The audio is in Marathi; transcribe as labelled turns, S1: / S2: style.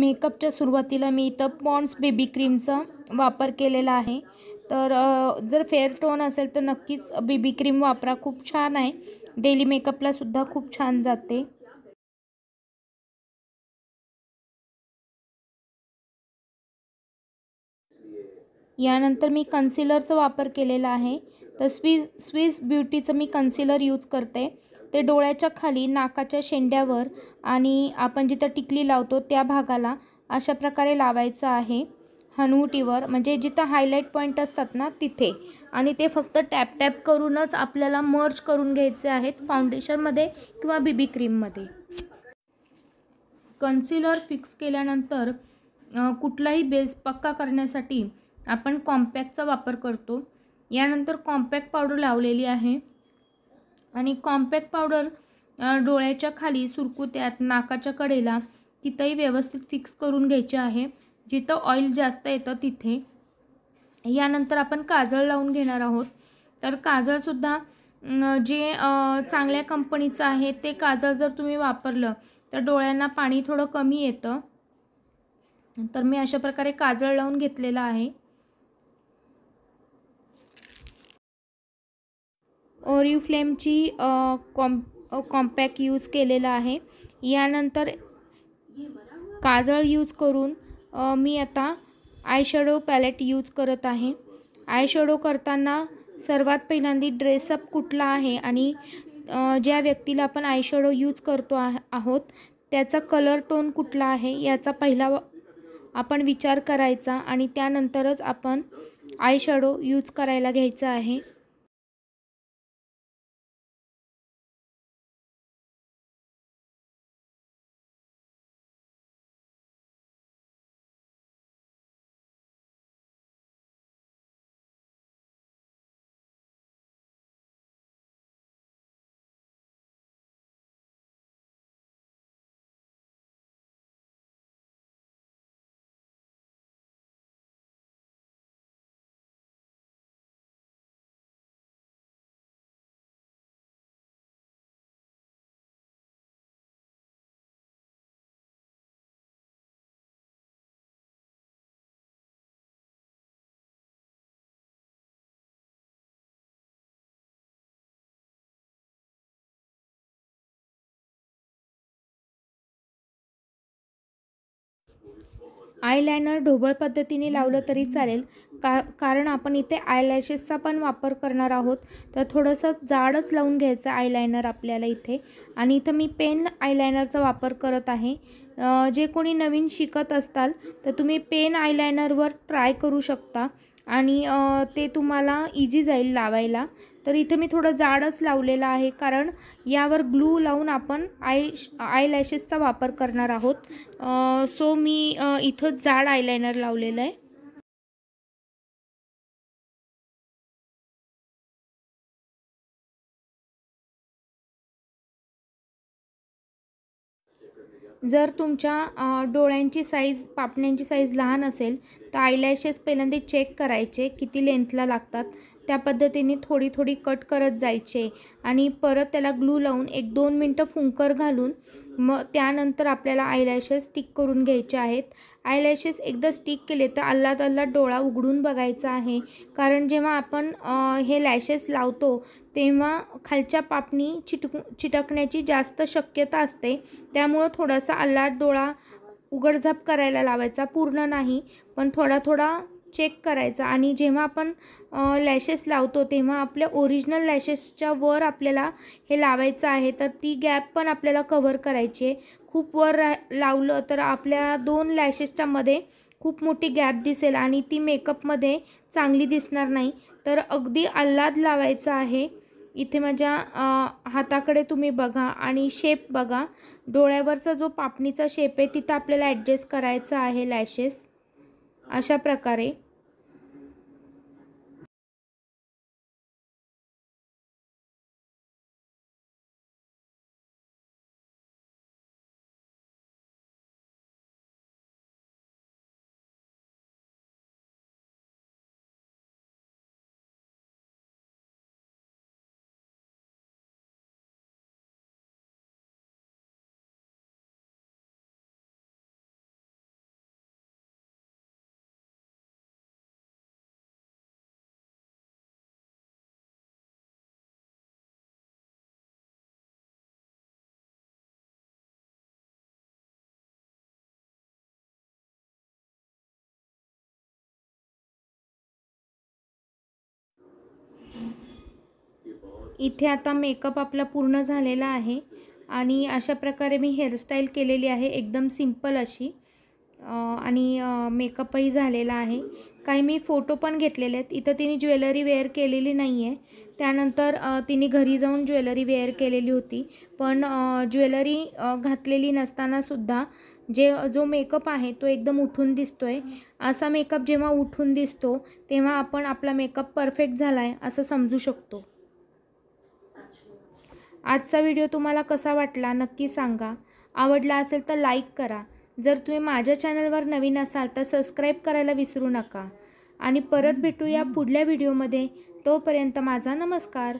S1: मेकअपच्या सुरुवातीला मी इथं पॉन्ड्स बेबी क्रीमचा वापर केलेला आहे तर जर फेअर टोन असेल तर नक्कीच बेबी क्रीम वापरा खूप छान आहे डेली मेकअपला सुद्धा खूप छान जाते यानंतर मी कन्सिलरचा वापर केलेला आहे तर स्वीज स्विस ब्युटीचं मी कन्सिलर यूज करते ते डोळ्याच्या खाली नाकाच्या शेंड्यावर आणि आपण जिथं टिकली लावतो त्या भागाला अशा प्रकारे लावायचं आहे हनुवटीवर म्हणजे जिथं हायलाईट पॉईंट असतात ना तिथे आणि ते फक्त टॅप टॅप करूनच आपल्याला मर्ज करून घ्यायचे आहेत फाउंडेशनमध्ये किंवा बीबी क्रीममध्ये कन्सिलर फिक्स केल्यानंतर कुठलाही बेस पक्का करण्यासाठी आपण कॉम्पॅक्टचा वापर करतो यानंतर कॉम्पॅक्ट पावडर लावलेली आहे आणि कॉम्पॅक्ट पावडर डोळ्याच्या खाली सुरकुत्यात नाकाच्या कडेला तिथंही व्यवस्थित फिक्स करून घ्यायचे आहे जिथं ऑइल जास्त येतं तिथे यानंतर आपण काजळ लावून घेणार आहोत तर काजळसुद्धा जे चांगल्या कंपनीचं आहे ते काजळ जर तुम्ही वापरलं तर डोळ्यांना पाणी थोडं कमी येतं तर मी अशा प्रकारे काजळ लावून घेतलेलं आहे ओरिफ्लेमची कॉम कॉम्पॅक्ट यूज केलेला आहे यानंतर काजळ यूज करून मी आता आयशॅडो पॅलेट यूज करत आहे आयशॅडो करताना सर्वात पहिल्यांदी ड्रेसअप कुठला आहे आणि ज्या व्यक्तीला आपण आयशॅडो यूज करतो आह आहोत त्याचा कलर टोन कुठला आहे याचा पहिला आपण विचार करायचा आणि त्यानंतरच आपण आयशॅडो यूज करायला घ्यायचा आहे आयलायनर ढोबळ पद्धतीने लावलं तरी चालेल का कारण आपण इथे आयलॅशेसचा पण वापर करणार आहोत तर थोडंसं जाडच लावून घ्यायचं आयलायनर आपल्याला इथे आणि इथं मी पेन आयलायनरचा वापर करत आहे जे कोणी नवीन शिकत असताल तर तुम्ही पेन आयलायनरवर ट्राय करू शकता आणि ते तुम्हाला इजी जाईल लावायला तर इथे मी थोडं जाडच लावलेलं आहे कारण यावर ग्लू लावून आपण आय आय लॅशेसचा वापर करणार आहोत सो मी इथं जाड आयलायनर लावलेलं आहे जर तुमच्या डोळ्यांची साईज पापण्यांची साईज लहान असेल तर आयलॅशेस पहिल्यांदा चेक करायचे किती लेंथला लागतात त्या पद्धतीने थोडी थोडी कट करत जायचे आणि परत त्याला ग्लू लावून एक दोन मिनटं फुंकर घालून मग त्यानंतर आपल्याला आयलॅशेस स्टिक करून घ्यायचे आहेत आयलॅशेस एकदा स्टिक केले तर अल्लाद अल्लाद डोळा उघडून बघायचा आहे कारण जेव्हा आपण हे लॅशेस लावतो तेव्हा खालच्या पापणी चिटकू चिटकण्याची जास्त शक्यता असते त्यामुळं थोडासा अल्लाद डोळा उघडझाप करायला लावायचा पूर्ण नाही पण थोडा थोडा चेक करायचा आणि जेव्हा आपण लॅशेस लावतो तेव्हा आपल्या ओरिजिनल लॅशेसच्या वर आपल्याला हे लावायचं आहे तर ती गॅप पण आपल्याला कव्हर करायची आहे खूप वर लावलं तर आपल्या दोन लॅशेसच्यामध्ये खूप मोठी गॅप दिसेल आणि ती मेकअपमध्ये चांगली दिसणार नाही तर अगदी आल्हाद लावायचा आहे इथे माझ्या हाताकडे तुम्ही बघा आणि शेप बघा डोळ्यावरचा जो पापणीचा शेप आहे तिथं आपल्याला ॲडजस्ट करायचा आहे लॅशेस अशा प्रकारे इथे आता मेकअप आपला पूर्ण झालेला आहे आणि अशा प्रकारे मी हेअरस्टाईल केलेली आहे एकदम सिंपल अशी आणि मेकअपही झालेला आहे काही मी फोटो पण घेतलेले आहेत इथं तिने ज्वेलरी वेअर केलेली नाही आहे त्यानंतर तिने घरी जाऊन ज्वेलरी वेअर केलेली होती पण ज्वेलरी घातलेली नसतानासुद्धा जे जो मेकअप आहे तो एकदम उठून दिसतो आहे असा मेकअप जेव्हा उठून दिसतो तेव्हा आपण आपला मेकअप परफेक्ट झाला आहे असं समजू शकतो आजचा व्हिडिओ तुम्हाला कसा वाटला नक्की सांगा आवडला असेल तर लाईक करा जर तुम्ही माझ्या चॅनलवर नवीन असाल तर सबस्क्राईब करायला विसरू नका आणि परत भेटूया पुढल्या व्हिडिओमध्ये तोपर्यंत माझा नमस्कार